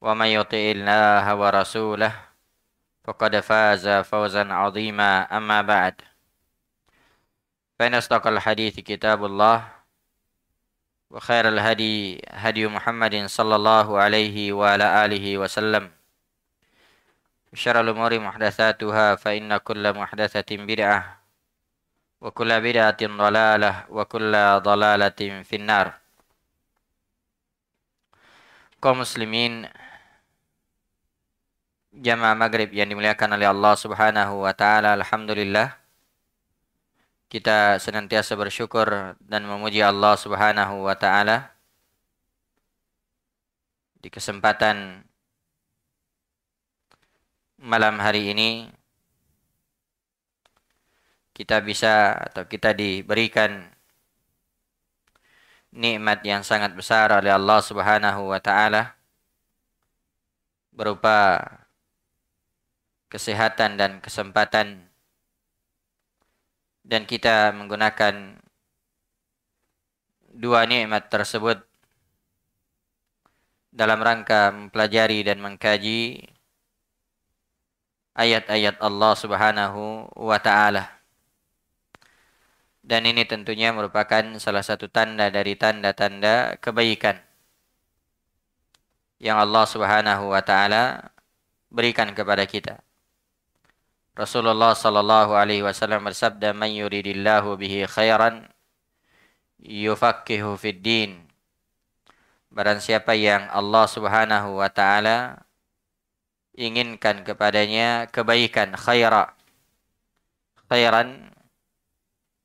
ومن يطع الله ورسوله فقد فاز فوزا عظيما أما بعد فإن أصدق الحديث كتاب الله وخير الهدي هدي محمد صلى الله عليه وعلى آله وسلم شر الأمور محدثاتها فإن كل محدثة بدعة وكل بدعة ضلالة وكل ضلالة في النار قوم مسلمين jamaah maghrib yang dimuliakan oleh Allah Subhanahu wa taala. Alhamdulillah. Kita senantiasa bersyukur dan memuji Allah Subhanahu wa taala di kesempatan malam hari ini kita bisa atau kita diberikan nikmat yang sangat besar oleh Allah Subhanahu wa taala berupa kesehatan dan kesempatan dan kita menggunakan dua nikmat tersebut dalam rangka mempelajari dan mengkaji ayat-ayat Allah Subhanahu wa taala. Dan ini tentunya merupakan salah satu tanda dari tanda-tanda kebaikan yang Allah Subhanahu wa taala berikan kepada kita. Rasulullah sallallahu alaihi wasallam bersabda, "Man yuridillahu bihi khairan yufaqihu fid din." Barang siapa yang Allah Subhanahu wa taala inginkan kepadanya kebaikan khaira. Khairan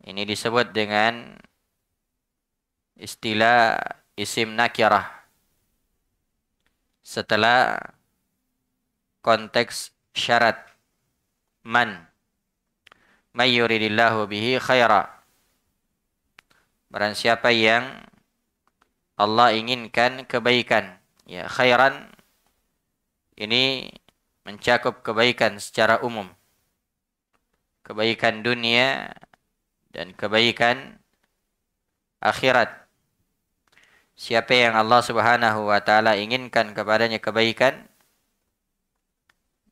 ini disebut dengan istilah isim nakirah setelah konteks syarat man. May yuridillahu bihi khaira. Barang siapa yang Allah inginkan kebaikan. Ya, khairan ini mencakup kebaikan secara umum. Kebaikan dunia dan kebaikan akhirat. Siapa yang Allah Subhanahu wa taala inginkan kepadanya kebaikan,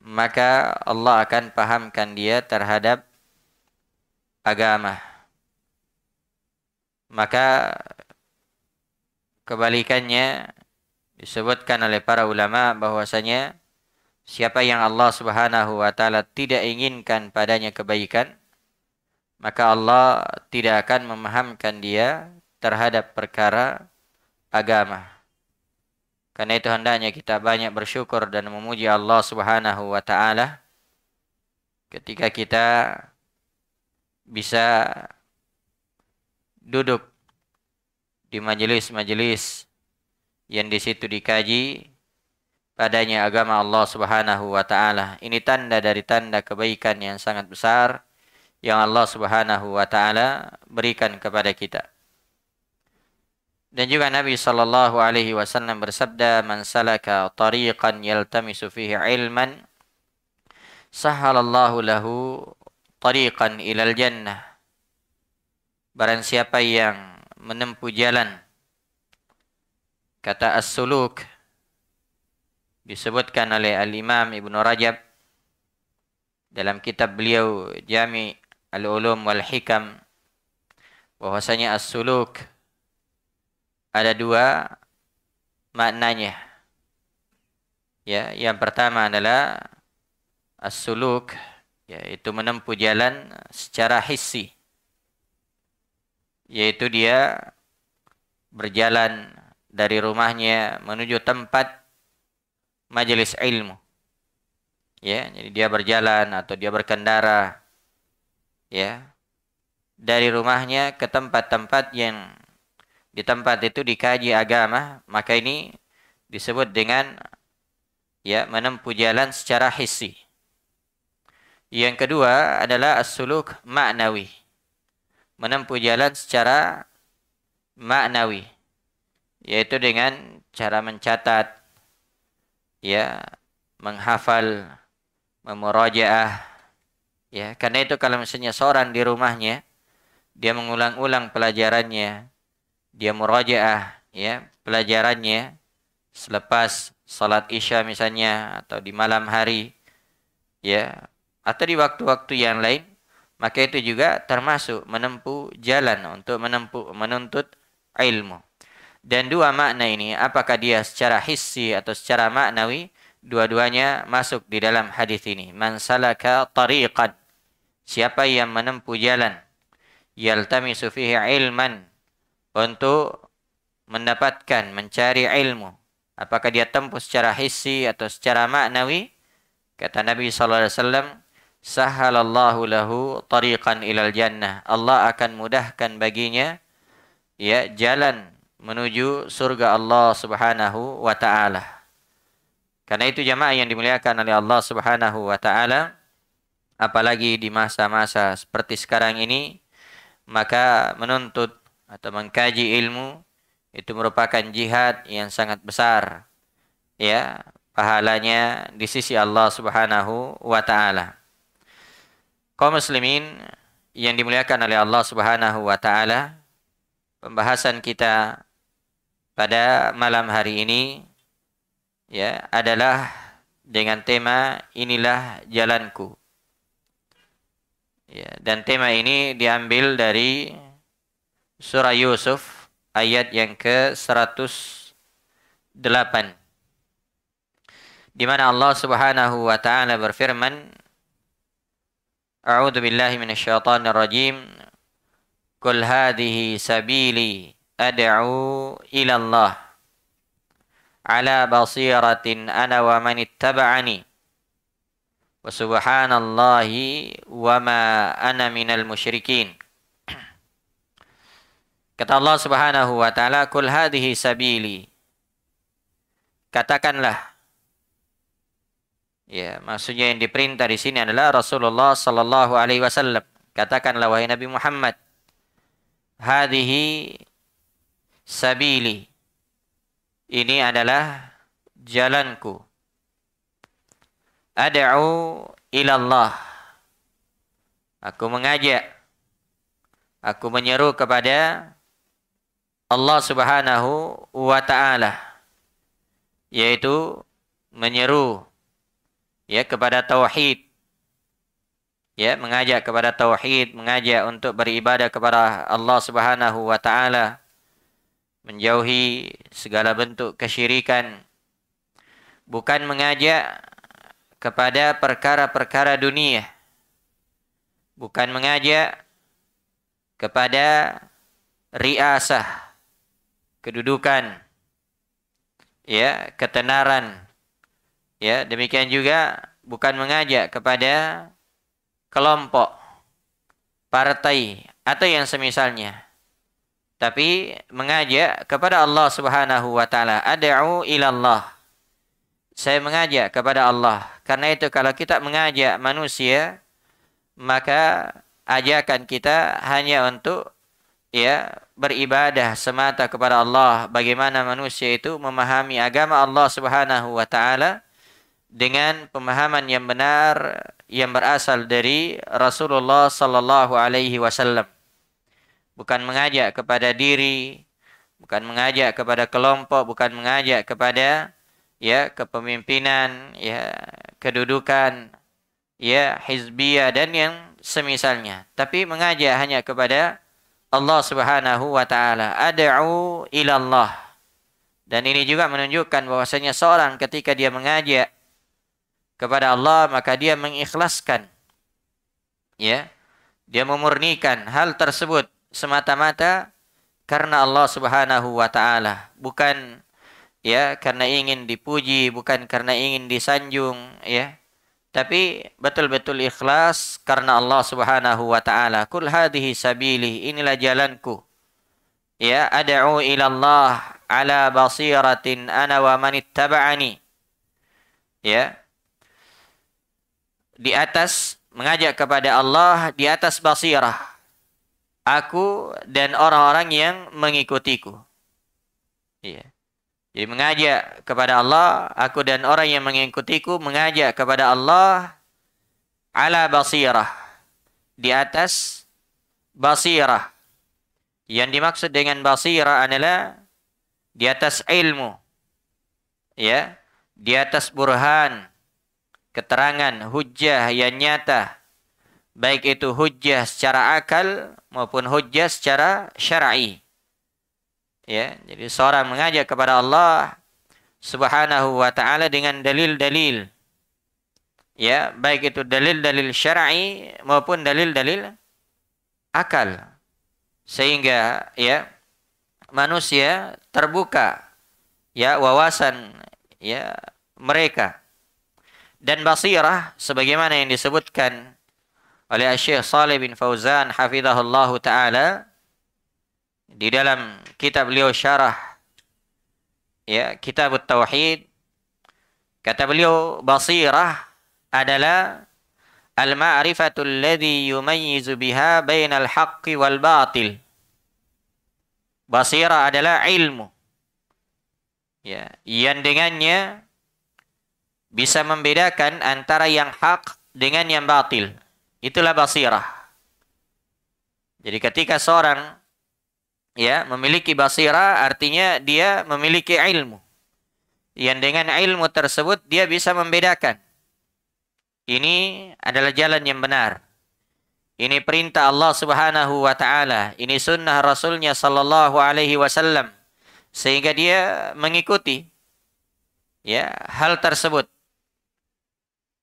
maka Allah akan pahamkan dia terhadap agama. Maka kebalikannya disebutkan oleh para ulama bahwasanya siapa yang Allah Subhanahu wa taala tidak inginkan padanya kebaikan maka Allah tidak akan memahamkan dia terhadap perkara agama. Karena itu hendaknya kita banyak bersyukur dan memuji Allah Subhanahu wa taala ketika kita bisa duduk di majelis-majelis yang di situ dikaji padanya agama Allah Subhanahu wa taala. Ini tanda dari tanda kebaikan yang sangat besar yang Allah Subhanahu wa taala berikan kepada kita. Dan juga Nabi sallallahu Alaihi Wasallam bersabda, "Man salaka tariqan yaltamisu fihi ilman, sahalallahu lahu tariqan ilal jannah." Barang siapa yang menempuh jalan kata as-suluk disebutkan oleh al-Imam Ibnu Rajab dalam kitab beliau Jami al-Ulum wal Hikam bahwasanya as-suluk ada dua maknanya. Ya, yang pertama adalah as-suluk, yaitu menempuh jalan secara hissi. Yaitu dia berjalan dari rumahnya menuju tempat majelis ilmu. Ya, jadi dia berjalan atau dia berkendara ya dari rumahnya ke tempat-tempat yang di tempat itu dikaji agama, maka ini disebut dengan ya menempuh jalan secara hissi. Yang kedua adalah as-suluk maknawi. Menempuh jalan secara maknawi yaitu dengan cara mencatat ya, menghafal, memurajaah ya, karena itu kalau misalnya seorang di rumahnya dia mengulang-ulang pelajarannya dia murajaah ya pelajarannya selepas salat isya misalnya atau di malam hari ya atau di waktu-waktu yang lain maka itu juga termasuk menempuh jalan untuk menempuh menuntut ilmu dan dua makna ini apakah dia secara hissi atau secara maknawi dua-duanya masuk di dalam hadis ini man salaka tariqan siapa yang menempuh jalan yaltamisu fihi ilman untuk mendapatkan, mencari ilmu. Apakah dia tempuh secara hissi atau secara maknawi? Kata Nabi SAW, alaihi wasallam, lahu tariqan ilal jannah." Allah akan mudahkan baginya ya jalan menuju surga Allah Subhanahu wa taala. Karena itu jamaah yang dimuliakan oleh Allah Subhanahu wa taala, apalagi di masa-masa seperti sekarang ini, maka menuntut atau mengkaji ilmu itu merupakan jihad yang sangat besar ya pahalanya di sisi Allah Subhanahu wa taala. Kaum muslimin yang dimuliakan oleh Allah Subhanahu wa taala, pembahasan kita pada malam hari ini ya adalah dengan tema inilah jalanku. Ya, dan tema ini diambil dari surah Yusuf ayat yang ke-108 di mana Allah Subhanahu wa taala berfirman A'udzu billahi minasyaitonir rajim Qul hadhihi sabili ad'u ila Allah ala basiratin ana wa man ittaba'ani wa subhanallahi wa ma ana minal musyrikin Kata Allah Subhanahu wa taala, "Kul hadhihi sabili." Katakanlah. Ya, maksudnya yang diperintah di sini adalah Rasulullah sallallahu alaihi wasallam. Katakanlah wahai Nabi Muhammad, "Hadhihi sabili." Ini adalah jalanku. Ad'u ilallah. Aku mengajak. Aku menyeru kepada Allah Subhanahu wa taala yaitu menyeru ya kepada tauhid ya mengajak kepada tauhid mengajak untuk beribadah kepada Allah Subhanahu wa taala menjauhi segala bentuk kesyirikan bukan mengajak kepada perkara-perkara dunia bukan mengajak kepada riasah kedudukan, ya, ketenaran. Ya, demikian juga bukan mengajak kepada kelompok, partai atau yang semisalnya. Tapi mengajak kepada Allah Subhanahu wa taala, ad'u ilallah. Saya mengajak kepada Allah. Karena itu kalau kita mengajak manusia, maka ajakan kita hanya untuk ya beribadah semata kepada Allah bagaimana manusia itu memahami agama Allah Subhanahu wa taala dengan pemahaman yang benar yang berasal dari Rasulullah sallallahu alaihi wasallam bukan mengajak kepada diri bukan mengajak kepada kelompok bukan mengajak kepada ya kepemimpinan ya kedudukan ya hizbiyah dan yang semisalnya tapi mengajak hanya kepada Allah Subhanahu wa taala. Ad'u ila Allah. Dan ini juga menunjukkan bahwasanya seorang ketika dia mengajak kepada Allah maka dia mengikhlaskan ya. Dia memurnikan hal tersebut semata-mata karena Allah Subhanahu wa taala, bukan ya karena ingin dipuji, bukan karena ingin disanjung ya tapi betul-betul ikhlas karena Allah Subhanahu wa taala. Kul hadhihi sabili, inilah jalanku. Ya ad'u ila Allah ala basiratin ana wa man ittaba'ani. Ya. Di atas mengajak kepada Allah di atas basirah. Aku dan orang-orang yang mengikutiku. Ya. Jadi mengajak kepada Allah, aku dan orang yang mengikutiku mengajak kepada Allah ala basirah. Di atas basirah. Yang dimaksud dengan basirah adalah di atas ilmu. Ya, di atas burhan, keterangan, hujjah yang nyata. Baik itu hujjah secara akal maupun hujjah secara syar'i. I ya jadi seorang mengajak kepada Allah Subhanahu wa taala dengan dalil-dalil ya baik itu dalil-dalil syar'i maupun dalil-dalil akal sehingga ya manusia terbuka ya wawasan ya mereka dan basirah sebagaimana yang disebutkan oleh Syekh Saleh bin Fauzan hafizahullahu taala di dalam kitab beliau syarah ya kitab tauhid kata beliau basirah adalah al-ma'rifatu alladhi yumayyizu biha bainal haqqi wal batil basirah adalah ilmu ya yang dengannya bisa membedakan antara yang hak dengan yang batil itulah basirah jadi ketika seorang ya memiliki basira artinya dia memiliki ilmu yang dengan ilmu tersebut dia bisa membedakan ini adalah jalan yang benar ini perintah Allah Subhanahu wa taala ini sunnah rasulnya sallallahu alaihi wasallam sehingga dia mengikuti ya hal tersebut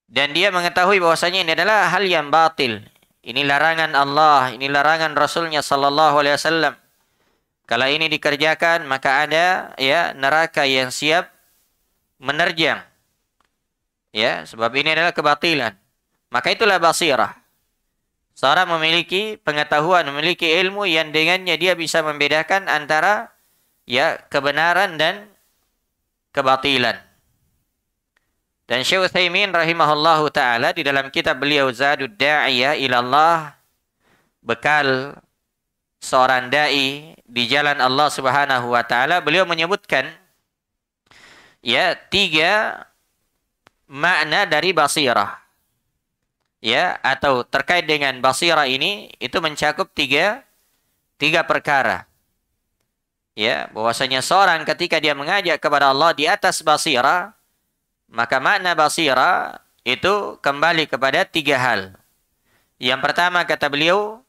dan dia mengetahui bahwasanya ini adalah hal yang batil ini larangan Allah ini larangan rasulnya sallallahu alaihi wasallam kalau ini dikerjakan maka ada ya neraka yang siap menerjang. Ya, sebab ini adalah kebatilan. Maka itulah basirah. Seorang memiliki pengetahuan, memiliki ilmu yang dengannya dia bisa membedakan antara ya kebenaran dan kebatilan. Dan Syekh Utsaimin rahimahullahu taala di dalam kitab beliau Zadud Da'iyah ilallah bekal seorang dai di jalan Allah Subhanahu wa taala, beliau menyebutkan ya tiga makna dari basirah. Ya, atau terkait dengan basirah ini itu mencakup tiga tiga perkara. Ya, bahwasanya seorang ketika dia mengajak kepada Allah di atas basirah, maka makna basirah itu kembali kepada tiga hal. Yang pertama kata beliau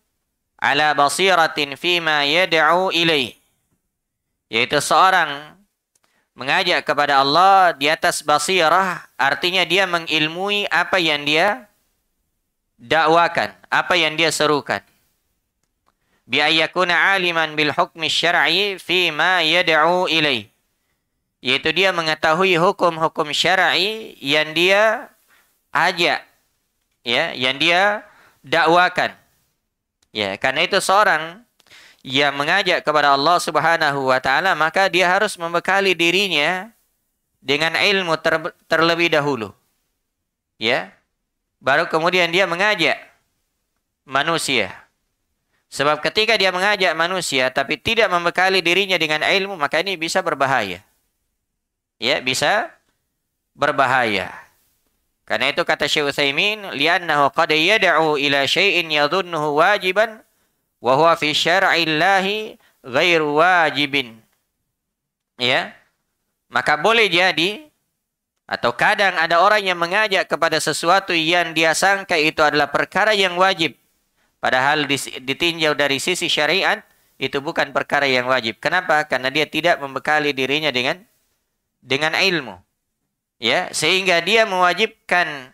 ala basiratin fima yad'u ilaih. Yaitu seorang mengajak kepada Allah di atas basirah, artinya dia mengilmui apa yang dia dakwakan, apa yang dia serukan. Bi ayyakuna aliman bil hukmi syar'i fi ma yad'u ilaih. Yaitu dia mengetahui hukum-hukum syar'i yang dia ajak ya, yang dia dakwakan. Ya, karena itu seorang yang mengajak kepada Allah Subhanahu wa taala, maka dia harus membekali dirinya dengan ilmu ter terlebih dahulu. Ya. Baru kemudian dia mengajak manusia. Sebab ketika dia mengajak manusia tapi tidak membekali dirinya dengan ilmu, maka ini bisa berbahaya. Ya, bisa berbahaya. Karena itu kata Syekh Utsaimin, li'annahu qad yad'u ila syai'in yadhunnuhu wajiban wa huwa fi syar'illahi ghairu wajibin. Ya. Maka boleh jadi atau kadang ada orang yang mengajak kepada sesuatu yang dia sangka itu adalah perkara yang wajib. Padahal ditinjau dari sisi syariat, itu bukan perkara yang wajib. Kenapa? Karena dia tidak membekali dirinya dengan dengan ilmu ya sehingga dia mewajibkan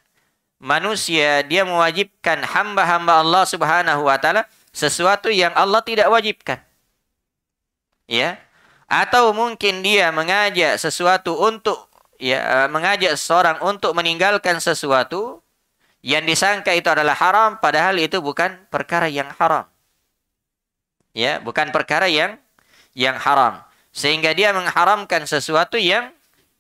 manusia dia mewajibkan hamba-hamba Allah Subhanahu wa taala sesuatu yang Allah tidak wajibkan ya atau mungkin dia mengajak sesuatu untuk ya eh, mengajak seorang untuk meninggalkan sesuatu yang disangka itu adalah haram padahal itu bukan perkara yang haram ya bukan perkara yang yang haram sehingga dia mengharamkan sesuatu yang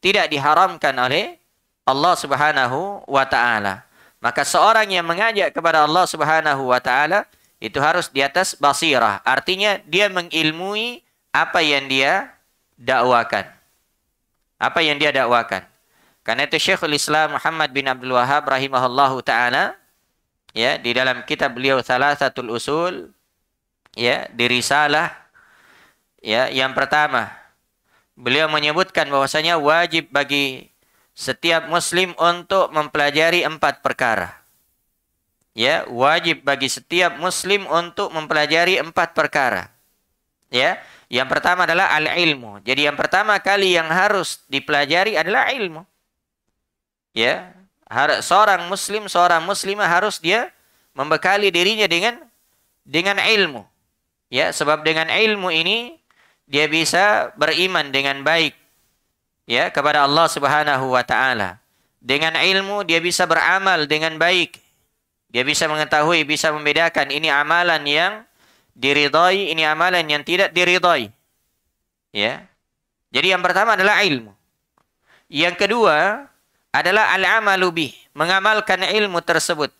tidak diharamkan oleh Allah Subhanahu wa taala. Maka seorang yang mengajak kepada Allah Subhanahu wa taala itu harus di atas basirah. Artinya dia mengilmui apa yang dia dakwakan. Apa yang dia dakwakan. Karena itu Syekhul Islam Muhammad bin Abdul Wahab rahimahullahu taala ya di dalam kitab beliau Salasatul Usul ya di risalah ya yang pertama Beliau menyebutkan bahwasanya wajib bagi setiap muslim untuk mempelajari empat perkara. Ya, wajib bagi setiap muslim untuk mempelajari empat perkara. Ya, yang pertama adalah al-ilmu. Jadi yang pertama kali yang harus dipelajari adalah ilmu. Ya, seorang muslim, seorang muslimah harus dia membekali dirinya dengan dengan ilmu. Ya, sebab dengan ilmu ini dia bisa beriman dengan baik ya kepada Allah Subhanahu wa taala. Dengan ilmu dia bisa beramal dengan baik. Dia bisa mengetahui, bisa membedakan ini amalan yang diridhai, ini amalan yang tidak diridhai. Ya. Jadi yang pertama adalah ilmu. Yang kedua adalah al-amalu bih, mengamalkan ilmu tersebut.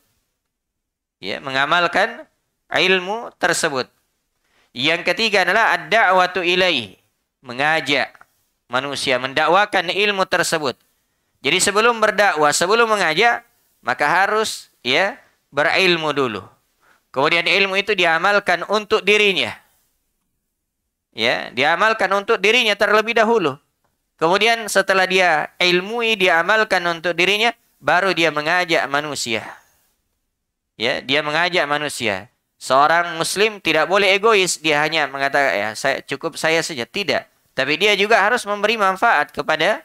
Ya, mengamalkan ilmu tersebut. Yang ketiga adalah ad-da'watu ilaih, mengajak manusia mendakwakan ilmu tersebut. Jadi sebelum berdakwah, sebelum mengajak, maka harus ya berilmu dulu. Kemudian ilmu itu diamalkan untuk dirinya. Ya, diamalkan untuk dirinya terlebih dahulu. Kemudian setelah dia ilmui, diamalkan untuk dirinya, baru dia mengajak manusia. Ya, dia mengajak manusia. Seorang muslim tidak boleh egois, dia hanya mengatakan ya saya cukup saya saja, tidak. Tapi dia juga harus memberi manfaat kepada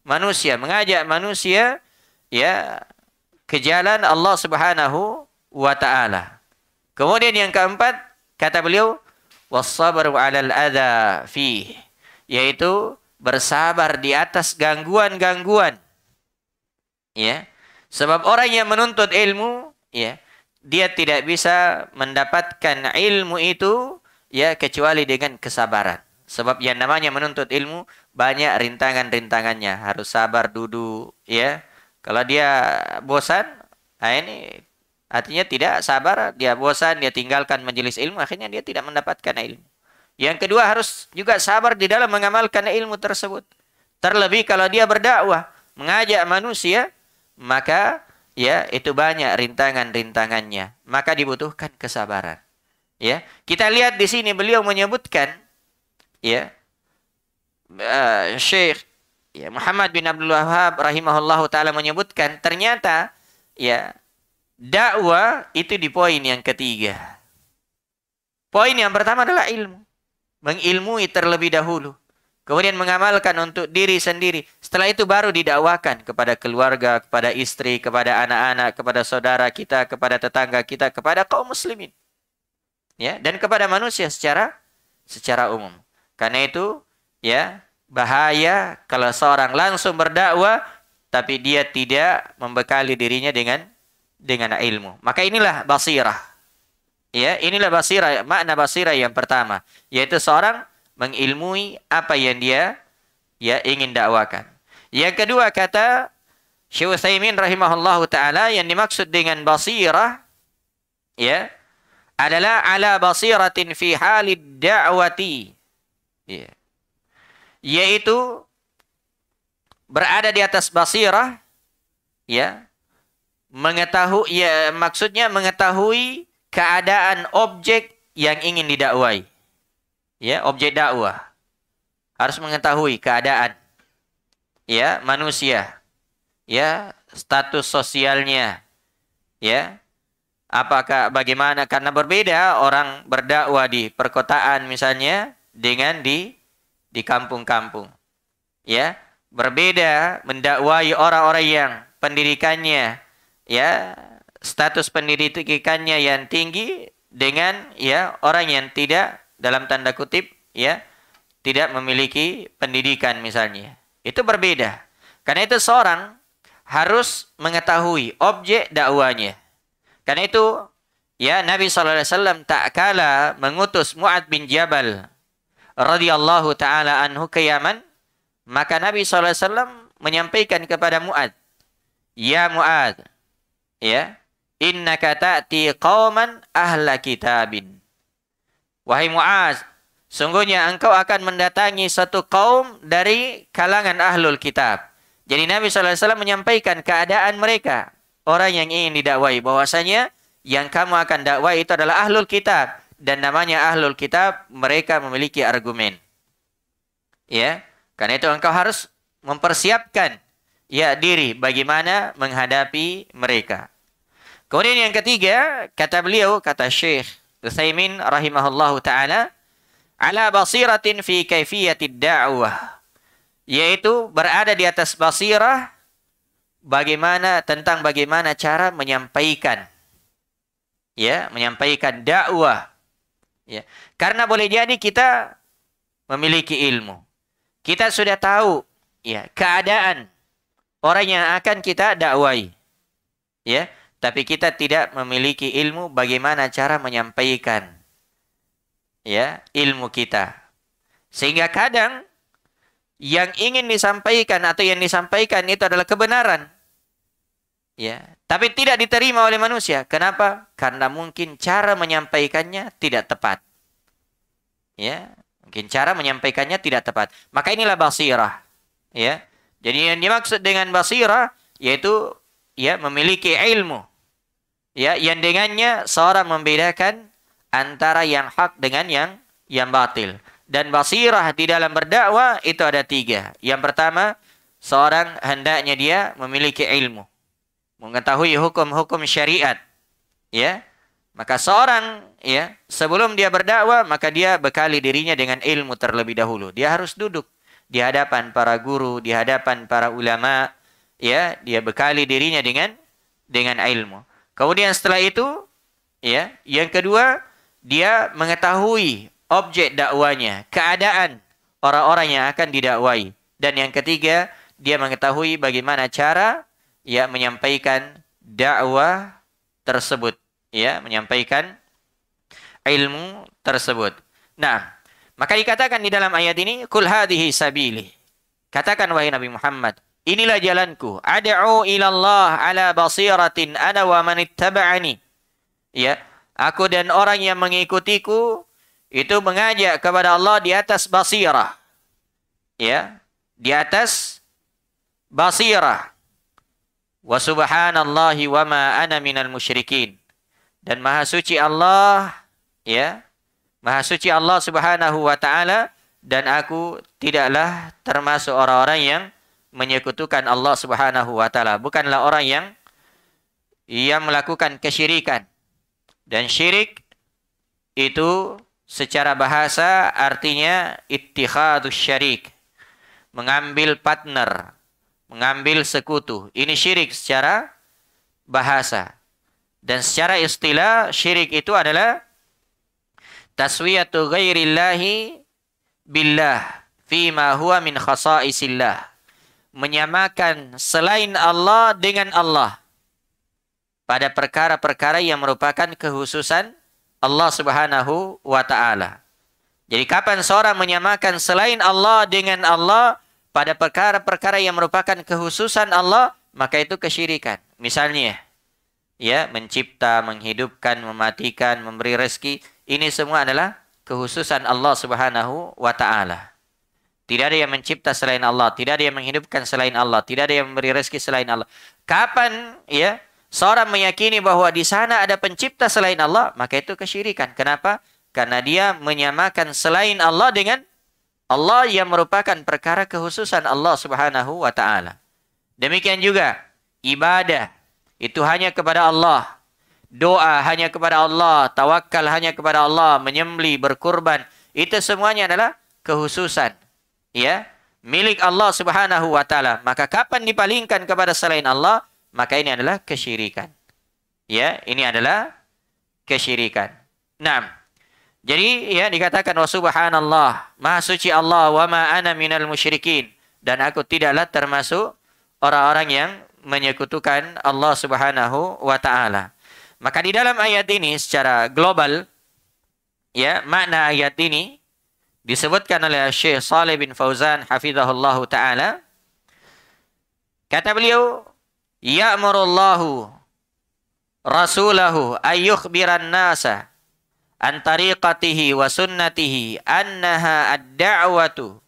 manusia, mengajak manusia ya ke jalan Allah Subhanahu wa taala. Kemudian yang keempat kata beliau wasabru 'alal adza fi yaitu bersabar di atas gangguan-gangguan. Ya. Sebab orang yang menuntut ilmu, ya, dia tidak bisa mendapatkan ilmu itu ya kecuali dengan kesabaran. Sebab yang namanya menuntut ilmu banyak rintangan-rintangannya, harus sabar duduk ya. Kalau dia bosan, nah ini artinya tidak sabar, dia bosan, dia tinggalkan majelis ilmu, akhirnya dia tidak mendapatkan ilmu. Yang kedua harus juga sabar di dalam mengamalkan ilmu tersebut. Terlebih kalau dia berdakwah, mengajak manusia, maka ya itu banyak rintangan-rintangannya maka dibutuhkan kesabaran ya kita lihat di sini beliau menyebutkan ya uh, Syekh ya Muhammad bin Abdul Wahab rahimahullah taala menyebutkan ternyata ya dakwah itu di poin yang ketiga poin yang pertama adalah ilmu mengilmui terlebih dahulu kemudian mengamalkan untuk diri sendiri setelah itu baru didakwakan kepada keluarga, kepada istri, kepada anak-anak, kepada saudara kita, kepada tetangga kita, kepada kaum muslimin. Ya, dan kepada manusia secara secara umum. Karena itu, ya, bahaya kalau seorang langsung berdakwah tapi dia tidak membekali dirinya dengan dengan ilmu. Maka inilah basirah. Ya, inilah basirah, makna basirah yang pertama, yaitu seorang mengilmui apa yang dia ya ingin dakwakan. Yang kedua kata Syekh Utsaimin rahimahullahu taala yang dimaksud dengan basirah ya adalah ala basiratin fi halid da'wati ya. yaitu berada di atas basirah ya mengetahui ya maksudnya mengetahui keadaan objek yang ingin didakwai ya objek dakwah harus mengetahui keadaan ya manusia ya status sosialnya ya apakah bagaimana karena berbeda orang berdakwah di perkotaan misalnya dengan di di kampung-kampung ya berbeda mendakwai orang-orang yang pendidikannya ya status pendidikannya yang tinggi dengan ya orang yang tidak dalam tanda kutip ya tidak memiliki pendidikan misalnya itu berbeda. Karena itu seorang harus mengetahui objek dakwanya. Karena itu ya Nabi SAW tak kala mengutus Mu'ad bin Jabal radhiyallahu taala anhu ke Yaman, maka Nabi SAW menyampaikan kepada Mu'ad, "Ya Mu'ad, ya, innaka ta'ti qauman ahla kitabin." Wahai Mu'ad, Sungguhnya engkau akan mendatangi satu kaum dari kalangan ahlul kitab. Jadi Nabi SAW menyampaikan keadaan mereka. Orang yang ingin didakwai. Bahwasanya yang kamu akan dakwai itu adalah ahlul kitab. Dan namanya ahlul kitab, mereka memiliki argumen. Ya, karena itu engkau harus mempersiapkan ya diri bagaimana menghadapi mereka. Kemudian yang ketiga, kata beliau, kata Syekh Utsaimin rahimahullahu taala, ala basiratin fi kaifiyatid da'wah yaitu berada di atas basirah bagaimana tentang bagaimana cara menyampaikan ya menyampaikan dakwah ya karena boleh jadi kita memiliki ilmu kita sudah tahu ya keadaan orang yang akan kita dakwai ya tapi kita tidak memiliki ilmu bagaimana cara menyampaikan ya ilmu kita. Sehingga kadang yang ingin disampaikan atau yang disampaikan itu adalah kebenaran. Ya, tapi tidak diterima oleh manusia. Kenapa? Karena mungkin cara menyampaikannya tidak tepat. Ya, mungkin cara menyampaikannya tidak tepat. Maka inilah basirah. Ya. Jadi yang dimaksud dengan basirah yaitu ya memiliki ilmu. Ya, yang dengannya seorang membedakan antara yang hak dengan yang yang batil. Dan basirah di dalam berdakwah itu ada tiga. Yang pertama, seorang hendaknya dia memiliki ilmu, mengetahui hukum-hukum syariat, ya. Maka seorang ya, sebelum dia berdakwah, maka dia bekali dirinya dengan ilmu terlebih dahulu. Dia harus duduk di hadapan para guru, di hadapan para ulama, ya, dia bekali dirinya dengan dengan ilmu. Kemudian setelah itu, ya, yang kedua dia mengetahui objek dakwanya, keadaan orang-orang yang akan didakwai. Dan yang ketiga, dia mengetahui bagaimana cara ya menyampaikan dakwah tersebut, ya, menyampaikan ilmu tersebut. Nah, maka dikatakan di dalam ayat ini, "Kul hadhihi sabili." Katakan wahai Nabi Muhammad, inilah jalanku. Ad'u Allah ala basiratin ana wa man ittaba'ani. Ya, Aku dan orang yang mengikutiku itu mengajak kepada Allah di atas basirah. Ya, di atas basirah. Wa subhanallahi wa ma ana minal musyrikin. Dan maha suci Allah, ya. Maha suci Allah Subhanahu wa taala dan aku tidaklah termasuk orang-orang yang menyekutukan Allah Subhanahu wa taala. Bukanlah orang yang yang melakukan kesyirikan. Dan syirik itu secara bahasa artinya ittikhadu syarik. Mengambil partner, mengambil sekutu. Ini syirik secara bahasa. Dan secara istilah syirik itu adalah taswiyatu ghairillahi billah fima huwa min khasaisillah. Menyamakan selain Allah dengan Allah pada perkara-perkara yang merupakan kehususan Allah Subhanahu wa taala. Jadi kapan seorang menyamakan selain Allah dengan Allah pada perkara-perkara yang merupakan kehususan Allah, maka itu kesyirikan. Misalnya, ya, mencipta, menghidupkan, mematikan, memberi rezeki, ini semua adalah kehususan Allah Subhanahu wa taala. Tidak ada yang mencipta selain Allah, tidak ada yang menghidupkan selain Allah, tidak ada yang memberi rezeki selain Allah. Kapan ya seorang meyakini bahwa di sana ada pencipta selain Allah, maka itu kesyirikan. Kenapa? Karena dia menyamakan selain Allah dengan Allah yang merupakan perkara kehususan Allah Subhanahu wa taala. Demikian juga ibadah itu hanya kepada Allah. Doa hanya kepada Allah, tawakal hanya kepada Allah, menyembeli, berkurban, itu semuanya adalah kehususan. Ya, milik Allah Subhanahu wa taala. Maka kapan dipalingkan kepada selain Allah? maka ini adalah kesyirikan. Ya, ini adalah kesyirikan. Nah, jadi ya dikatakan wa subhanallah, maha suci Allah wa ma ana minal musyrikin dan aku tidaklah termasuk orang-orang yang menyekutukan Allah Subhanahu wa taala. Maka di dalam ayat ini secara global ya makna ayat ini disebutkan oleh Syekh Saleh bin Fauzan hafizahullahu taala kata beliau ya'murullahu rasulahu ayyukhbiran nasa an tariqatihi wa sunnatihi annaha ad-da'watu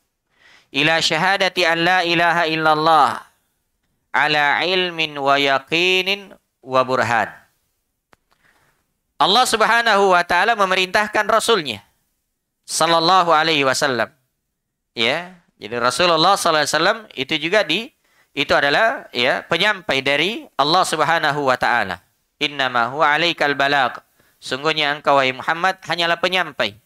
ila syahadati an la ilaha illallah ala ilmin wa yaqinin wa burhan. Allah Subhanahu wa taala memerintahkan rasulnya sallallahu alaihi wasallam. Ya, jadi Rasulullah sallallahu alaihi wasallam itu juga di itu adalah ya penyampai dari Allah Subhanahu wa taala. Innama huwa 'alaikal Sungguhnya engkau wahai Muhammad hanyalah penyampai.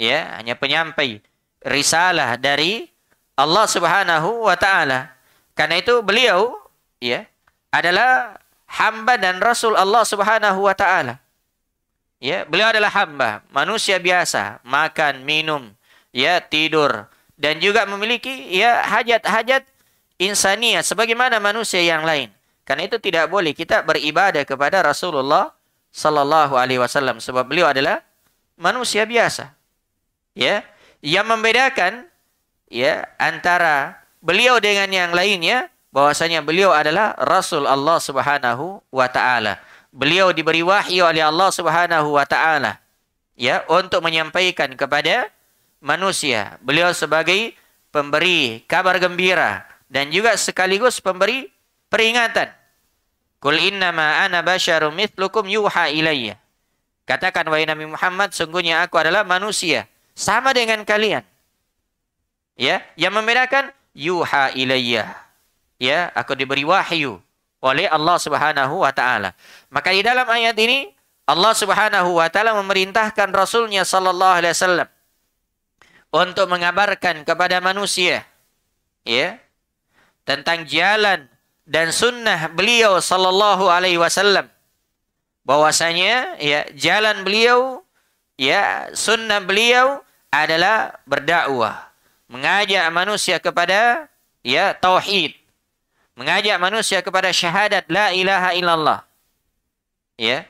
Ya, hanya penyampai risalah dari Allah Subhanahu wa taala. Karena itu beliau ya adalah hamba dan rasul Allah Subhanahu wa taala. Ya, beliau adalah hamba, manusia biasa, makan, minum, ya tidur dan juga memiliki ya hajat-hajat Insaniah, sebagaimana manusia yang lain. Karena itu tidak boleh kita beribadah kepada Rasulullah sallallahu alaihi wasallam sebab beliau adalah manusia biasa. Ya, yang membedakan ya antara beliau dengan yang lainnya bahwasanya beliau adalah Rasul Allah Subhanahu wa taala. Beliau diberi wahyu oleh Allah Subhanahu wa taala ya untuk menyampaikan kepada manusia. Beliau sebagai pemberi kabar gembira dan juga sekaligus pemberi peringatan. Kul innama ana basyarum mithlukum yuha ilayya. Katakan wahai Nabi Muhammad, sungguhnya aku adalah manusia sama dengan kalian. Ya, yang membedakan yuha ilayya. Ya, aku diberi wahyu oleh Allah Subhanahu wa taala. Maka di dalam ayat ini Allah Subhanahu wa taala memerintahkan Rasulnya sallallahu alaihi wasallam untuk mengabarkan kepada manusia ya tentang jalan dan sunnah beliau sallallahu alaihi wasallam bahwasanya ya jalan beliau ya sunnah beliau adalah berdakwah mengajak manusia kepada ya tauhid mengajak manusia kepada syahadat la ilaha illallah ya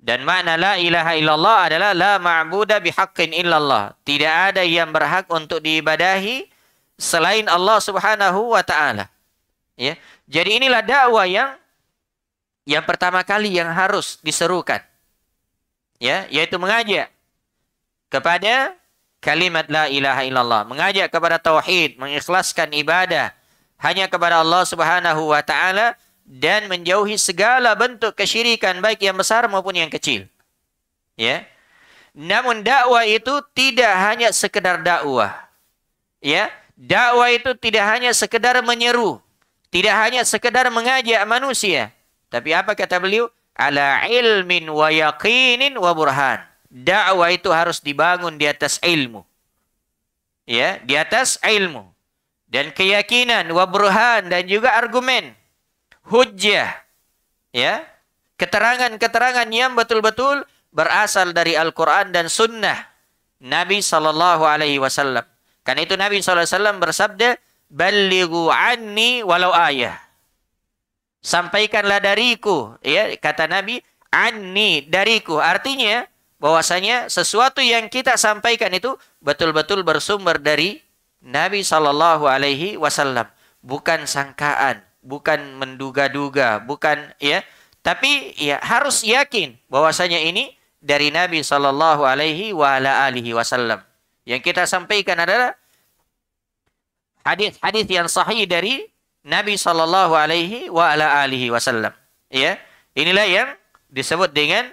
dan makna la ilaha illallah adalah la ma'budu bihaqqin illallah. Tidak ada yang berhak untuk diibadahi selain Allah Subhanahu wa taala. Ya. Jadi inilah dakwah yang yang pertama kali yang harus diserukan. Ya, yaitu mengajak kepada kalimat la ilaha illallah, mengajak kepada tauhid, mengikhlaskan ibadah hanya kepada Allah Subhanahu wa taala dan menjauhi segala bentuk kesyirikan baik yang besar maupun yang kecil. Ya. Namun dakwah itu tidak hanya sekedar dakwah. Ya, dakwah itu tidak hanya sekedar menyeru. Tidak hanya sekedar mengajak manusia. Tapi apa kata beliau? Ala ilmin wa yaqinin wa burhan. Dakwah itu harus dibangun di atas ilmu. Ya, di atas ilmu. Dan keyakinan wa burhan dan juga argumen. Hujjah. Ya. Keterangan-keterangan yang betul-betul berasal dari Al-Quran dan Sunnah Nabi Sallallahu Alaihi Wasallam. Karena itu Nabi Sallallahu Alaihi Wasallam bersabda, balighu anni walau ayah. Sampaikanlah dariku, ya kata Nabi, anni dariku. Artinya bahwasanya sesuatu yang kita sampaikan itu betul-betul bersumber dari Nabi Shallallahu alaihi wasallam, bukan sangkaan, bukan menduga-duga, bukan ya, tapi ya harus yakin bahwasanya ini dari Nabi Shallallahu alaihi wasallam. Yang kita sampaikan adalah hadis-hadis yang sahih dari Nabi Shallallahu Alaihi wa ala alihi Wasallam. Ya, inilah yang disebut dengan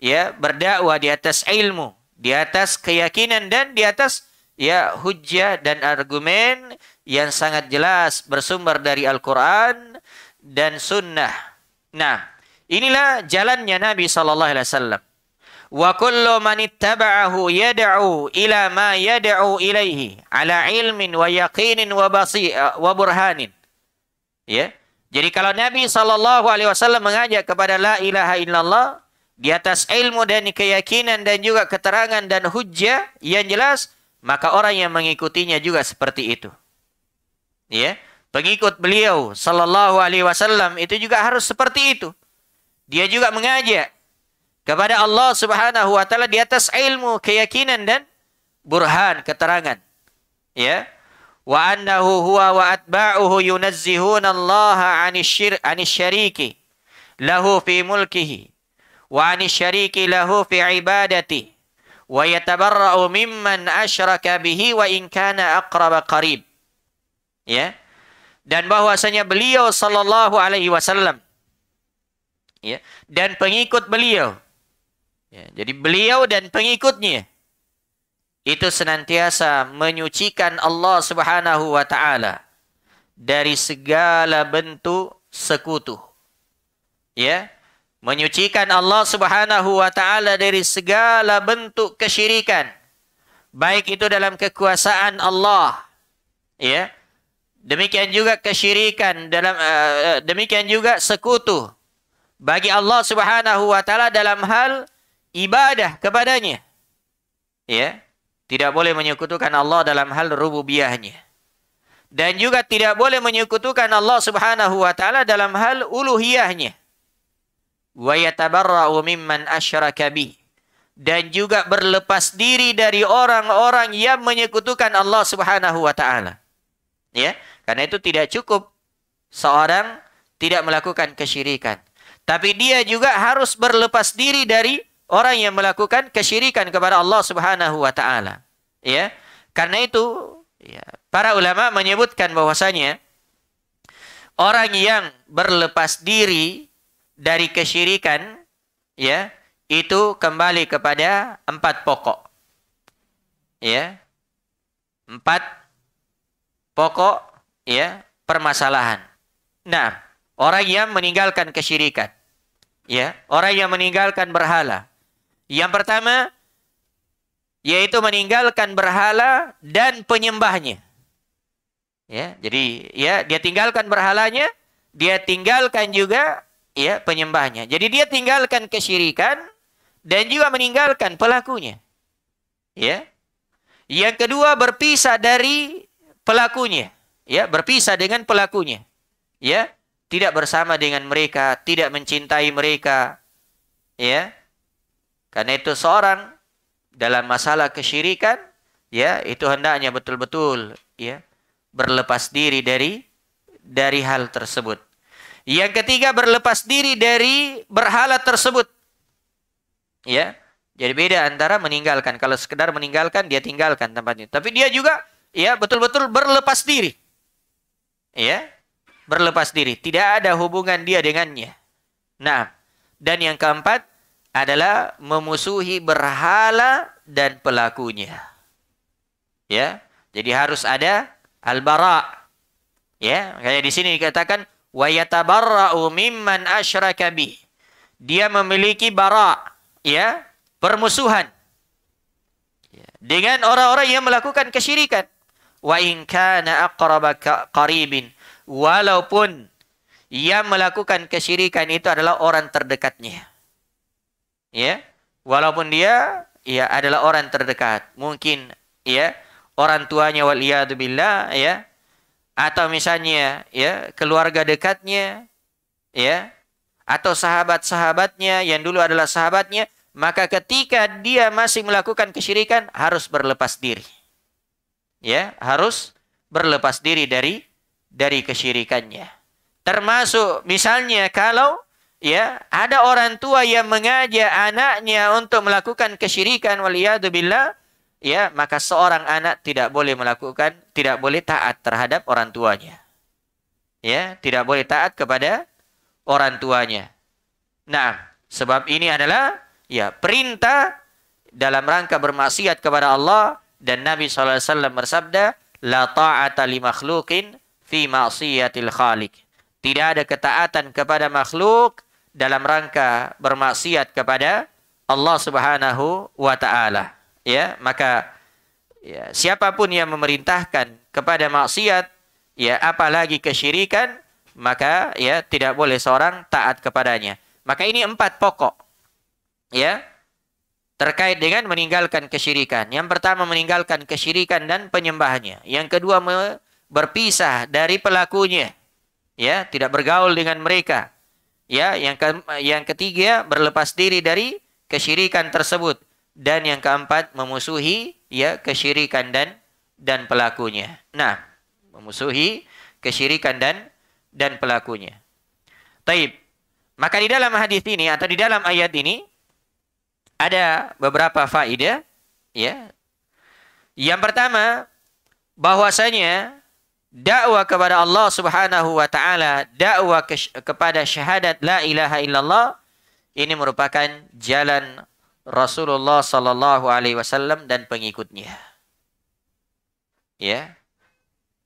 ya berdakwah di atas ilmu, di atas keyakinan dan di atas ya hujah dan argumen yang sangat jelas bersumber dari Al-Quran dan Sunnah. Nah, inilah jalannya Nabi Shallallahu Alaihi Wasallam wa kullu man ittaba'ahu yad'u ila ma yad'u ilaihi ala ilmin wa yaqinin wa basi wa burhanin ya jadi kalau Nabi sallallahu alaihi wasallam mengajak kepada la ilaha illallah di atas ilmu dan keyakinan dan juga keterangan dan hujjah yang jelas maka orang yang mengikutinya juga seperti itu ya pengikut beliau sallallahu alaihi wasallam itu juga harus seperti itu dia juga mengajak kepada Allah Subhanahu wa taala di atas ilmu, keyakinan dan burhan, keterangan. Ya. Wa annahu huwa wa atba'uhu yunazzihuna Allah 'anishir 'anishyriki lahu fi mulkihi wa 'anishyriki lahu fi ibadati wa yatabarra'u mimman asyraka bihi wa in kana aqrab qarib. Ya. Dan bahwasanya beliau sallallahu alaihi wasallam ya dan pengikut beliau Ya, jadi beliau dan pengikutnya itu senantiasa menyucikan Allah Subhanahu wa taala dari segala bentuk sekutu. Ya, menyucikan Allah Subhanahu wa taala dari segala bentuk kesyirikan. Baik itu dalam kekuasaan Allah. Ya. Demikian juga kesyirikan dalam uh, demikian juga sekutu bagi Allah Subhanahu wa taala dalam hal ibadah kepadanya. Ya, tidak boleh menyekutukan Allah dalam hal rububiyahnya. Dan juga tidak boleh menyekutukan Allah Subhanahu wa taala dalam hal uluhiyahnya. Wa yatabarra'u mimman asyraka dan juga berlepas diri dari orang-orang yang menyekutukan Allah Subhanahu wa taala. Ya, karena itu tidak cukup seorang tidak melakukan kesyirikan, tapi dia juga harus berlepas diri dari orang yang melakukan kesyirikan kepada Allah Subhanahu wa taala. Ya. Karena itu ya, para ulama menyebutkan bahwasanya orang yang berlepas diri dari kesyirikan ya, itu kembali kepada empat pokok. Ya. Empat pokok ya, permasalahan. Nah, orang yang meninggalkan kesyirikan ya, orang yang meninggalkan berhala, yang pertama, yaitu meninggalkan berhala dan penyembahnya. Ya, jadi ya dia tinggalkan berhalanya, dia tinggalkan juga ya penyembahnya. Jadi dia tinggalkan kesyirikan dan juga meninggalkan pelakunya. Ya. Yang kedua berpisah dari pelakunya, ya, berpisah dengan pelakunya. Ya, tidak bersama dengan mereka, tidak mencintai mereka. Ya. Karena itu seorang dalam masalah kesyirikan ya itu hendaknya betul-betul ya berlepas diri dari dari hal tersebut. Yang ketiga berlepas diri dari berhala tersebut. Ya. Jadi beda antara meninggalkan. Kalau sekedar meninggalkan dia tinggalkan tempatnya. Tapi dia juga ya betul-betul berlepas diri. Ya. Berlepas diri. Tidak ada hubungan dia dengannya. Nah, dan yang keempat adalah memusuhi berhala dan pelakunya. Ya, jadi harus ada al-bara. Ya, kayak di sini dikatakan wa yatabarra'u mimman asyraka bi. Dia memiliki bara, ya, permusuhan ya, dengan orang-orang yang melakukan kesyirikan. Wa in kana aqraba qaribin. Walaupun yang melakukan kesyirikan itu adalah orang terdekatnya ya walaupun dia ya adalah orang terdekat mungkin ya orang tuanya waliyadu ya atau misalnya ya keluarga dekatnya ya atau sahabat-sahabatnya yang dulu adalah sahabatnya maka ketika dia masih melakukan kesyirikan harus berlepas diri ya harus berlepas diri dari dari kesyirikannya termasuk misalnya kalau Ya, ada orang tua yang mengajak anaknya untuk melakukan kesyirikan waliyadu billah, ya, maka seorang anak tidak boleh melakukan, tidak boleh taat terhadap orang tuanya. Ya, tidak boleh taat kepada orang tuanya. Nah, sebab ini adalah ya perintah dalam rangka bermaksiat kepada Allah dan Nabi SAW bersabda, "La ta'ata li makhluqin fi ma'siyatil khaliq." Tidak ada ketaatan kepada makhluk dalam rangka bermaksiat kepada Allah Subhanahu wa taala. Ya, maka ya, siapapun yang memerintahkan kepada maksiat, ya apalagi kesyirikan, maka ya tidak boleh seorang taat kepadanya. Maka ini empat pokok. Ya. Terkait dengan meninggalkan kesyirikan. Yang pertama meninggalkan kesyirikan dan penyembahnya. Yang kedua berpisah dari pelakunya. Ya, tidak bergaul dengan mereka. Ya, yang ke yang ketiga berlepas diri dari kesyirikan tersebut dan yang keempat memusuhi ya kesyirikan dan dan pelakunya. Nah, memusuhi kesyirikan dan dan pelakunya. Taib. Maka di dalam hadis ini atau di dalam ayat ini ada beberapa faedah ya. Yang pertama bahwasanya dakwah kepada Allah Subhanahu wa taala, dakwah ke kepada syahadat la ilaha illallah ini merupakan jalan Rasulullah sallallahu alaihi wasallam dan pengikutnya. Ya.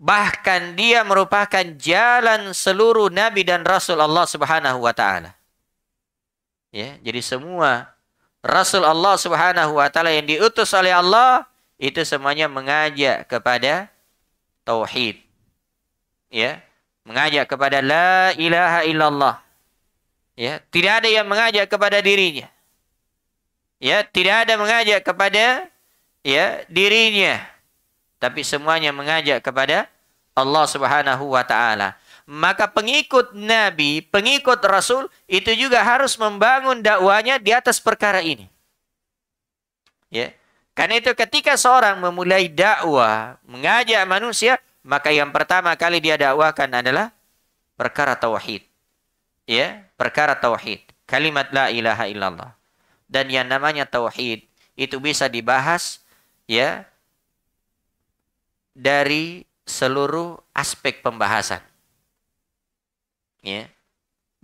Bahkan dia merupakan jalan seluruh nabi dan rasul Allah Subhanahu wa taala. Ya, jadi semua rasul Allah Subhanahu wa taala yang diutus oleh Allah itu semuanya mengajak kepada tauhid ya mengajak kepada la ilaha illallah ya tidak ada yang mengajak kepada dirinya ya tidak ada mengajak kepada ya dirinya tapi semuanya mengajak kepada Allah Subhanahu wa taala maka pengikut nabi pengikut rasul itu juga harus membangun dakwanya di atas perkara ini ya karena itu ketika seorang memulai dakwah mengajak manusia maka yang pertama kali dia dakwakan adalah perkara tauhid. Ya, perkara tauhid. Kalimat la ilaha illallah. Dan yang namanya tauhid itu bisa dibahas ya dari seluruh aspek pembahasan. Ya.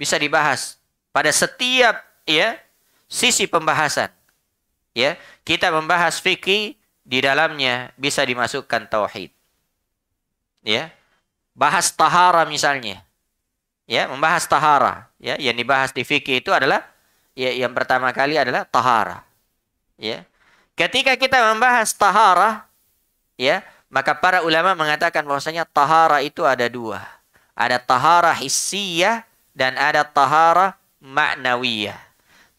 Bisa dibahas pada setiap ya sisi pembahasan. Ya, kita membahas fikih di dalamnya bisa dimasukkan tauhid ya bahas tahara misalnya ya membahas tahara ya yang dibahas di fikih itu adalah ya yang pertama kali adalah tahara ya ketika kita membahas tahara ya maka para ulama mengatakan bahwasanya tahara itu ada dua ada tahara hissiyah dan ada tahara maknawiyah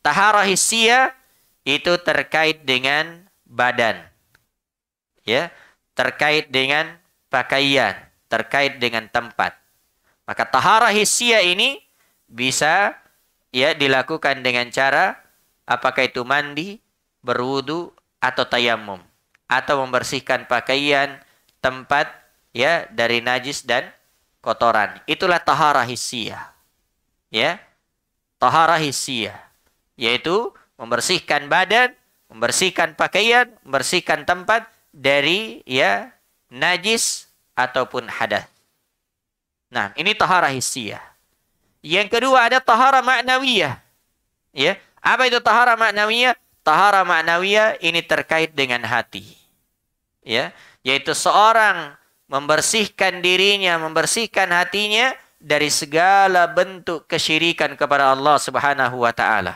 tahara hissiyah itu terkait dengan badan ya terkait dengan pakaian terkait dengan tempat. Maka taharah hissiyah ini bisa ya dilakukan dengan cara apakah itu mandi, berwudu atau tayamum atau membersihkan pakaian, tempat ya dari najis dan kotoran. Itulah taharah hissiyah. Ya. Taharah hissiyah yaitu membersihkan badan, membersihkan pakaian, membersihkan tempat dari ya najis ataupun hadas. Nah, ini taharah hissiyah. Yang kedua ada tahara maknawiyah. Ya, apa itu tahara maknawiyah? Tahara maknawiyah ini terkait dengan hati. Ya, yaitu seorang membersihkan dirinya, membersihkan hatinya dari segala bentuk kesyirikan kepada Allah Subhanahu wa taala.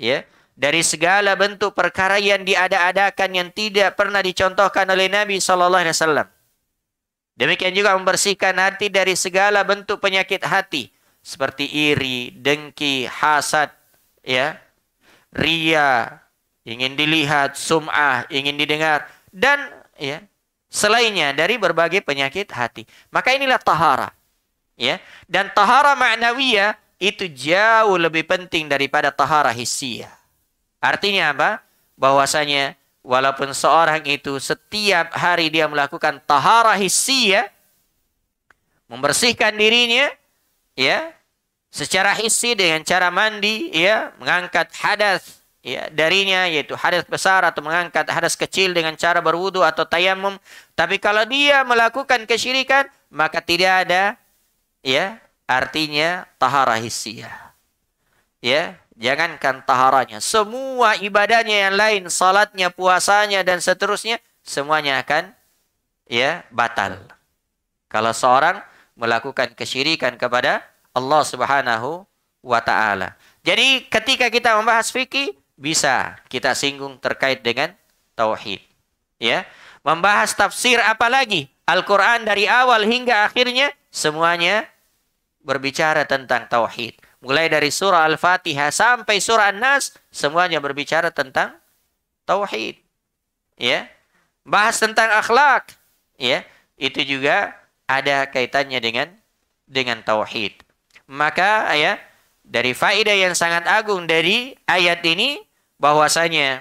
Ya, dari segala bentuk perkara yang diada-adakan yang tidak pernah dicontohkan oleh Nabi Sallallahu Alaihi Wasallam. Demikian juga membersihkan hati dari segala bentuk penyakit hati seperti iri, dengki, hasad, ya, ria, ingin dilihat, sum'ah, ingin didengar dan ya, selainnya dari berbagai penyakit hati. Maka inilah tahara. Ya, dan tahara ma'nawiyah itu jauh lebih penting daripada tahara hissiyah. Artinya apa? Bahwasanya walaupun seorang itu setiap hari dia melakukan taharah hissiyah, membersihkan dirinya ya secara hissi dengan cara mandi ya mengangkat hadas ya darinya yaitu hadas besar atau mengangkat hadas kecil dengan cara berwudu atau tayamum tapi kalau dia melakukan kesyirikan maka tidak ada ya artinya taharah hissiyah ya, ya Jangankan taharanya, semua ibadahnya yang lain, salatnya, puasanya dan seterusnya semuanya akan ya batal. Kalau seorang melakukan kesyirikan kepada Allah Subhanahu wa taala. Jadi ketika kita membahas fikih bisa kita singgung terkait dengan tauhid. Ya. Membahas tafsir apalagi Al-Qur'an dari awal hingga akhirnya semuanya berbicara tentang tauhid. Mulai dari surah Al-Fatihah sampai surah An-Nas semuanya berbicara tentang tauhid. Ya. Bahas tentang akhlak, ya. Itu juga ada kaitannya dengan dengan tauhid. Maka ya dari faedah yang sangat agung dari ayat ini bahwasanya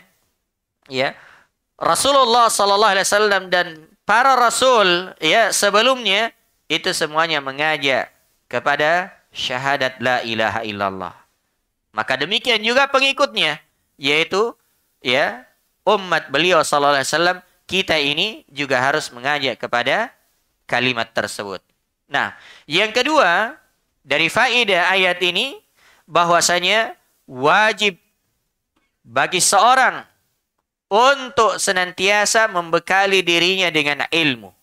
ya Rasulullah sallallahu alaihi wasallam dan para rasul ya sebelumnya itu semuanya mengajak kepada syahadat la ilaha illallah. Maka demikian juga pengikutnya yaitu ya umat beliau sallallahu alaihi wasallam kita ini juga harus mengajak kepada kalimat tersebut. Nah, yang kedua dari faedah ayat ini bahwasanya wajib bagi seorang untuk senantiasa membekali dirinya dengan ilmu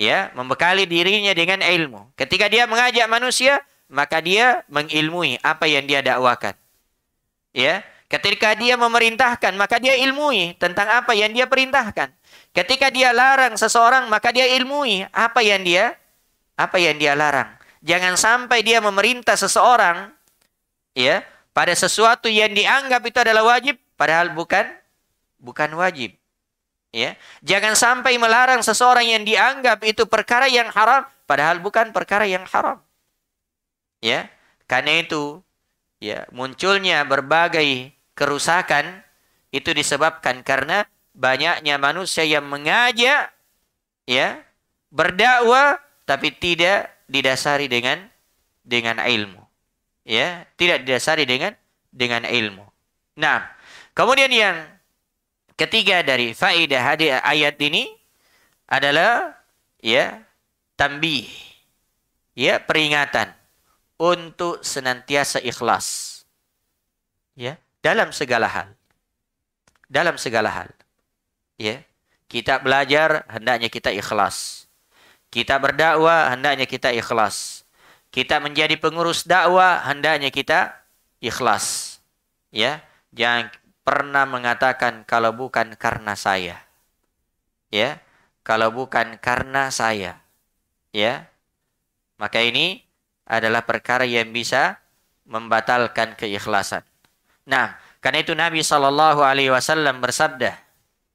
ya membekali dirinya dengan ilmu. Ketika dia mengajak manusia, maka dia mengilmui apa yang dia dakwakan. Ya, ketika dia memerintahkan, maka dia ilmui tentang apa yang dia perintahkan. Ketika dia larang seseorang, maka dia ilmui apa yang dia apa yang dia larang. Jangan sampai dia memerintah seseorang ya pada sesuatu yang dianggap itu adalah wajib padahal bukan bukan wajib. Ya. Jangan sampai melarang seseorang yang dianggap itu perkara yang haram padahal bukan perkara yang haram. Ya. Karena itu ya munculnya berbagai kerusakan itu disebabkan karena banyaknya manusia yang mengajak ya berdakwah tapi tidak didasari dengan dengan ilmu ya tidak didasari dengan dengan ilmu nah kemudian yang ketiga dari faidah hadis ayat ini adalah ya tambi ya peringatan untuk senantiasa ikhlas ya dalam segala hal dalam segala hal ya kita belajar hendaknya kita ikhlas kita berdakwah hendaknya kita ikhlas kita menjadi pengurus dakwah hendaknya kita ikhlas ya jangan pernah mengatakan kalau bukan karena saya. Ya, kalau bukan karena saya. Ya. Maka ini adalah perkara yang bisa membatalkan keikhlasan. Nah, karena itu Nabi Shallallahu alaihi wasallam bersabda,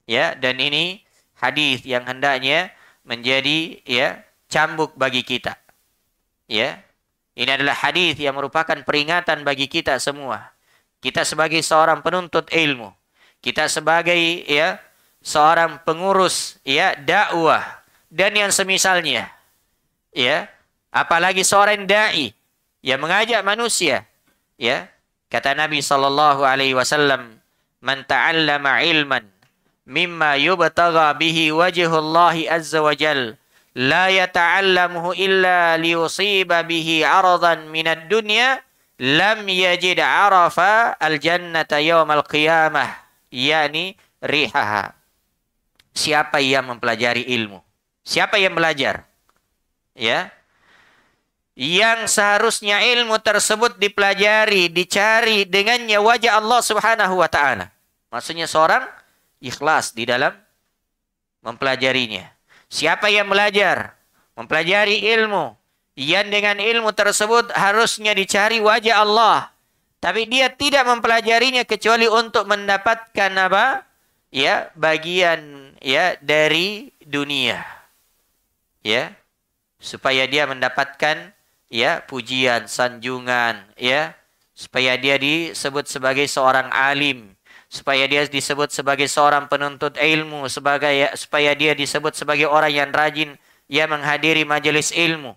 ya, dan ini hadis yang hendaknya menjadi ya cambuk bagi kita. Ya. Ini adalah hadis yang merupakan peringatan bagi kita semua kita sebagai seorang penuntut ilmu, kita sebagai ya seorang pengurus ya dakwah dan yang semisalnya. Ya, apalagi seorang dai yang mengajak manusia, ya. Kata Nabi sallallahu alaihi wasallam, "Man ta'allama ilman mimma yubtagha bihi wajhullahi azza wa jal la yata'allamuhu illa liyusiba bihi aradan minad dunya lam yajid arafa al jannata al qiyamah yani rihaha siapa yang mempelajari ilmu siapa yang belajar ya yang seharusnya ilmu tersebut dipelajari, dicari dengannya wajah Allah Subhanahu wa taala. Maksudnya seorang ikhlas di dalam mempelajarinya. Siapa yang belajar, mempelajari ilmu, yang dengan ilmu tersebut harusnya dicari wajah Allah. Tapi dia tidak mempelajarinya kecuali untuk mendapatkan apa? Ya, bagian ya dari dunia. Ya. Supaya dia mendapatkan ya pujian, sanjungan, ya. Supaya dia disebut sebagai seorang alim, supaya dia disebut sebagai seorang penuntut ilmu, sebagai ya, supaya dia disebut sebagai orang yang rajin ya menghadiri majelis ilmu.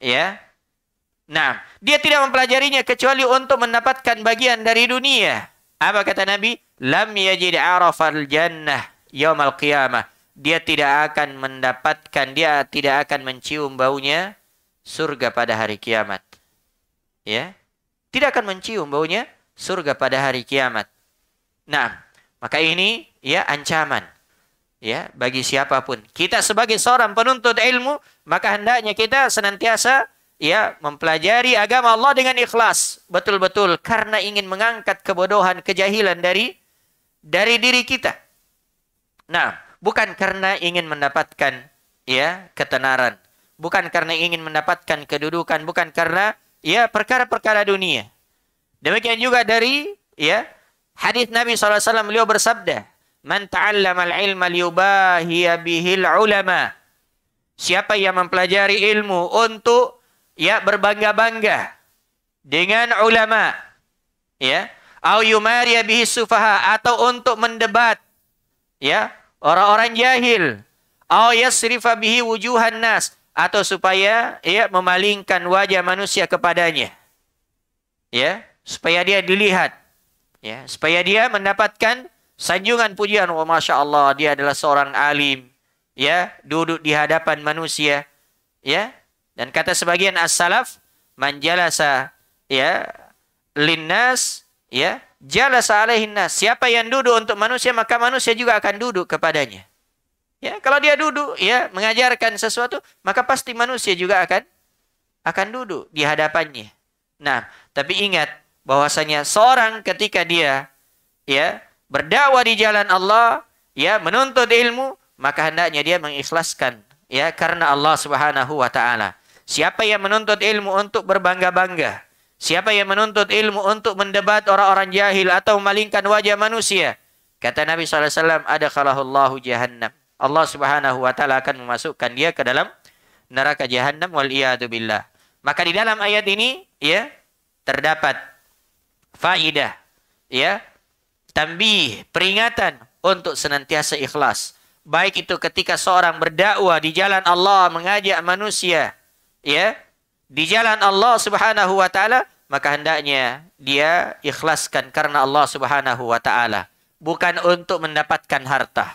Ya. Nah, dia tidak mempelajarinya kecuali untuk mendapatkan bagian dari dunia. Apa kata Nabi? Lam yajid arafal jannah yaumal qiyamah. Dia tidak akan mendapatkan, dia tidak akan mencium baunya surga pada hari kiamat. Ya. Tidak akan mencium baunya surga pada hari kiamat. Nah, maka ini ya ancaman ya bagi siapapun. Kita sebagai seorang penuntut ilmu, maka hendaknya kita senantiasa ya mempelajari agama Allah dengan ikhlas, betul-betul karena ingin mengangkat kebodohan, kejahilan dari dari diri kita. Nah, bukan karena ingin mendapatkan ya ketenaran, bukan karena ingin mendapatkan kedudukan, bukan karena ya perkara-perkara dunia. Demikian juga dari ya hadis Nabi SAW beliau bersabda, Man al ilma liyubahiya bihil ulama. Siapa yang mempelajari ilmu untuk ya berbangga-bangga dengan ulama. Ya. Au yumariya bihi sufaha atau untuk mendebat ya orang-orang jahil. Au yasrifa bihi wujuhan nas atau supaya ya memalingkan wajah manusia kepadanya. Ya, supaya dia dilihat. Ya, supaya dia mendapatkan Sanjungan pujian, wah Masya Allah, dia adalah seorang alim. Ya, duduk di hadapan manusia. Ya, dan kata sebagian as-salaf, manjalasa, ya, linnas, ya, jalasa alaihin nas. Siapa yang duduk untuk manusia, maka manusia juga akan duduk kepadanya. Ya, kalau dia duduk, ya, mengajarkan sesuatu, maka pasti manusia juga akan akan duduk di hadapannya. Nah, tapi ingat bahwasanya seorang ketika dia ya berdakwah di jalan Allah, ya menuntut ilmu, maka hendaknya dia mengikhlaskan ya karena Allah Subhanahu wa taala. Siapa yang menuntut ilmu untuk berbangga-bangga? Siapa yang menuntut ilmu untuk mendebat orang-orang jahil atau memalingkan wajah manusia? Kata Nabi SAW, ada khalahullahu jahannam. Allah Subhanahu wa taala akan memasukkan dia ke dalam neraka jahannam wal billah. Maka di dalam ayat ini ya terdapat faidah ya tambih, peringatan untuk senantiasa ikhlas. Baik itu ketika seorang berdakwah di jalan Allah mengajak manusia, ya, di jalan Allah Subhanahu wa taala, maka hendaknya dia ikhlaskan karena Allah Subhanahu wa taala, bukan untuk mendapatkan harta,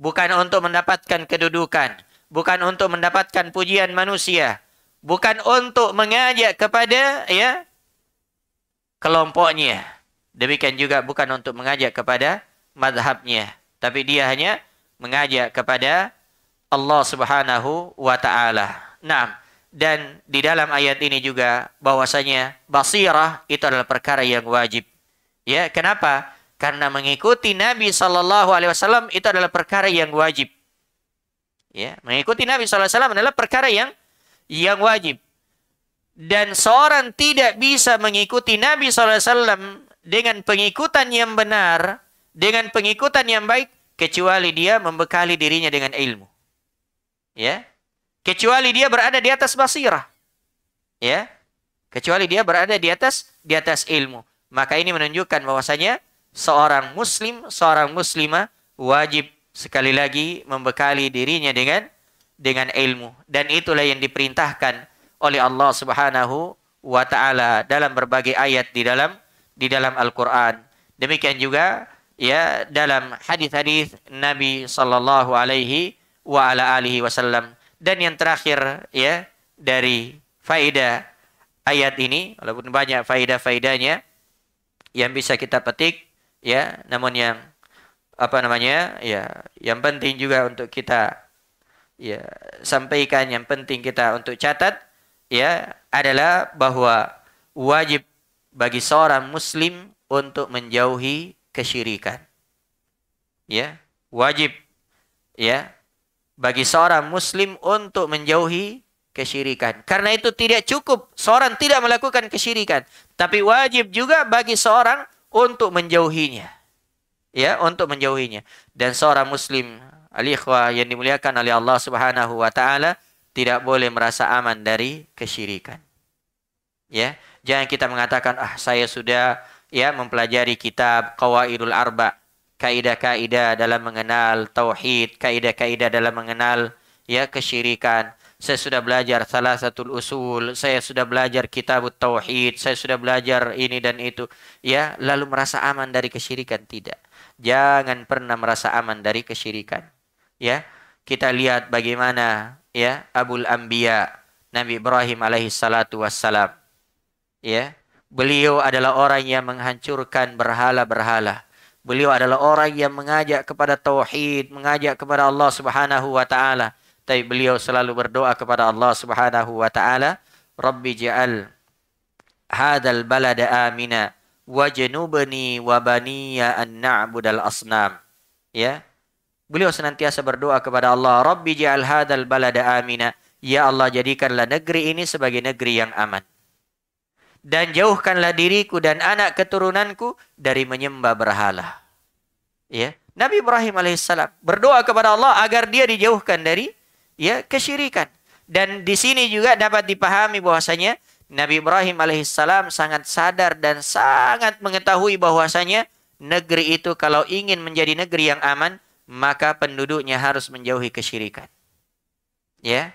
bukan untuk mendapatkan kedudukan, bukan untuk mendapatkan pujian manusia, bukan untuk mengajak kepada ya kelompoknya, Demikian juga bukan untuk mengajak kepada madhabnya. Tapi dia hanya mengajak kepada Allah subhanahu wa ta'ala. Nah, dan di dalam ayat ini juga bahwasanya basirah itu adalah perkara yang wajib. Ya, kenapa? Karena mengikuti Nabi Shallallahu Alaihi Wasallam itu adalah perkara yang wajib. Ya, mengikuti Nabi Shallallahu Alaihi Wasallam adalah perkara yang yang wajib dan seorang tidak bisa mengikuti Nabi Shallallahu Alaihi Wasallam dengan pengikutan yang benar, dengan pengikutan yang baik, kecuali dia membekali dirinya dengan ilmu. Ya. Kecuali dia berada di atas basirah. Ya. Kecuali dia berada di atas di atas ilmu. Maka ini menunjukkan bahwasanya seorang muslim, seorang muslimah wajib sekali lagi membekali dirinya dengan dengan ilmu dan itulah yang diperintahkan oleh Allah Subhanahu wa taala dalam berbagai ayat di dalam di dalam Al-Qur'an. Demikian juga ya dalam hadis-hadis Nabi sallallahu alaihi wa ala alihi wasallam. Dan yang terakhir ya dari faidah ayat ini walaupun banyak faidah-faidahnya yang bisa kita petik ya namun yang apa namanya ya yang penting juga untuk kita ya sampaikan yang penting kita untuk catat ya adalah bahwa wajib bagi seorang muslim untuk menjauhi kesyirikan. Ya, wajib ya bagi seorang muslim untuk menjauhi kesyirikan. Karena itu tidak cukup seorang tidak melakukan kesyirikan, tapi wajib juga bagi seorang untuk menjauhinya. Ya, untuk menjauhinya. Dan seorang muslim alikhwa yang dimuliakan oleh Allah Subhanahu wa taala tidak boleh merasa aman dari kesyirikan. Ya, Jangan kita mengatakan ah saya sudah ya mempelajari kitab Qawaidul Arba, kaidah-kaidah dalam mengenal tauhid, kaidah-kaidah dalam mengenal ya kesyirikan. Saya sudah belajar salah satu usul, saya sudah belajar kitab tauhid, saya sudah belajar ini dan itu. Ya, lalu merasa aman dari kesyirikan tidak. Jangan pernah merasa aman dari kesyirikan. Ya, kita lihat bagaimana ya Abul Anbiya Nabi Ibrahim alaihi salatu wassalam ya beliau adalah orang yang menghancurkan berhala-berhala beliau adalah orang yang mengajak kepada tauhid mengajak kepada Allah Subhanahu wa taala tapi beliau selalu berdoa kepada Allah Subhanahu wa taala Rabbi ja'al hadal balada amina wajnubni wa baniya an na'budal asnam ya beliau senantiasa berdoa kepada Allah Rabbi ja'al hadal balada amina ya Allah jadikanlah negeri ini sebagai negeri yang aman dan jauhkanlah diriku dan anak keturunanku dari menyembah berhala. Ya, Nabi Ibrahim alaihissalam berdoa kepada Allah agar dia dijauhkan dari ya kesyirikan. Dan di sini juga dapat dipahami bahwasanya Nabi Ibrahim alaihissalam sangat sadar dan sangat mengetahui bahwasanya negeri itu kalau ingin menjadi negeri yang aman, maka penduduknya harus menjauhi kesyirikan. Ya.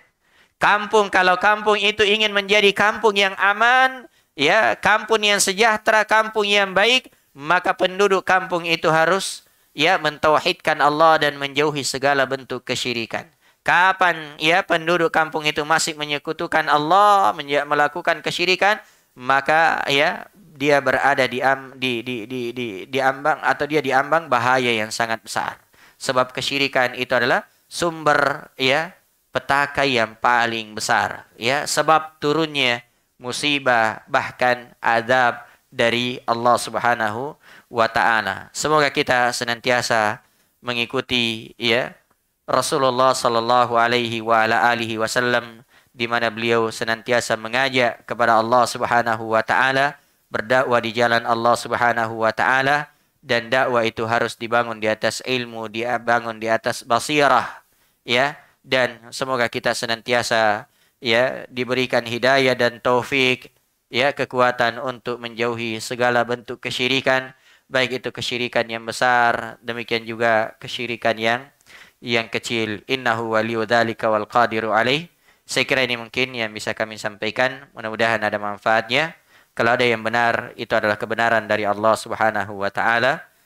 Kampung kalau kampung itu ingin menjadi kampung yang aman, ya kampung yang sejahtera, kampung yang baik, maka penduduk kampung itu harus ya mentauhidkan Allah dan menjauhi segala bentuk kesyirikan. Kapan ya penduduk kampung itu masih menyekutukan Allah, melakukan kesyirikan, maka ya dia berada di am, di, di di di di ambang atau dia diambang bahaya yang sangat besar. Sebab kesyirikan itu adalah sumber ya petaka yang paling besar ya sebab turunnya musibah, bahkan adab dari Allah Subhanahu wa taala. Semoga kita senantiasa mengikuti ya Rasulullah sallallahu alaihi wa ala alihi wasallam di mana beliau senantiasa mengajak kepada Allah Subhanahu wa taala berdakwah di jalan Allah Subhanahu wa taala dan dakwah itu harus dibangun di atas ilmu, dibangun di atas basirah ya dan semoga kita senantiasa ya diberikan hidayah dan taufik ya kekuatan untuk menjauhi segala bentuk kesyirikan baik itu kesyirikan yang besar demikian juga kesyirikan yang yang kecil innahu waliyudzalika wal qadiru alaih saya kira ini mungkin yang bisa kami sampaikan mudah-mudahan ada manfaatnya kalau ada yang benar itu adalah kebenaran dari Allah Subhanahu wa taala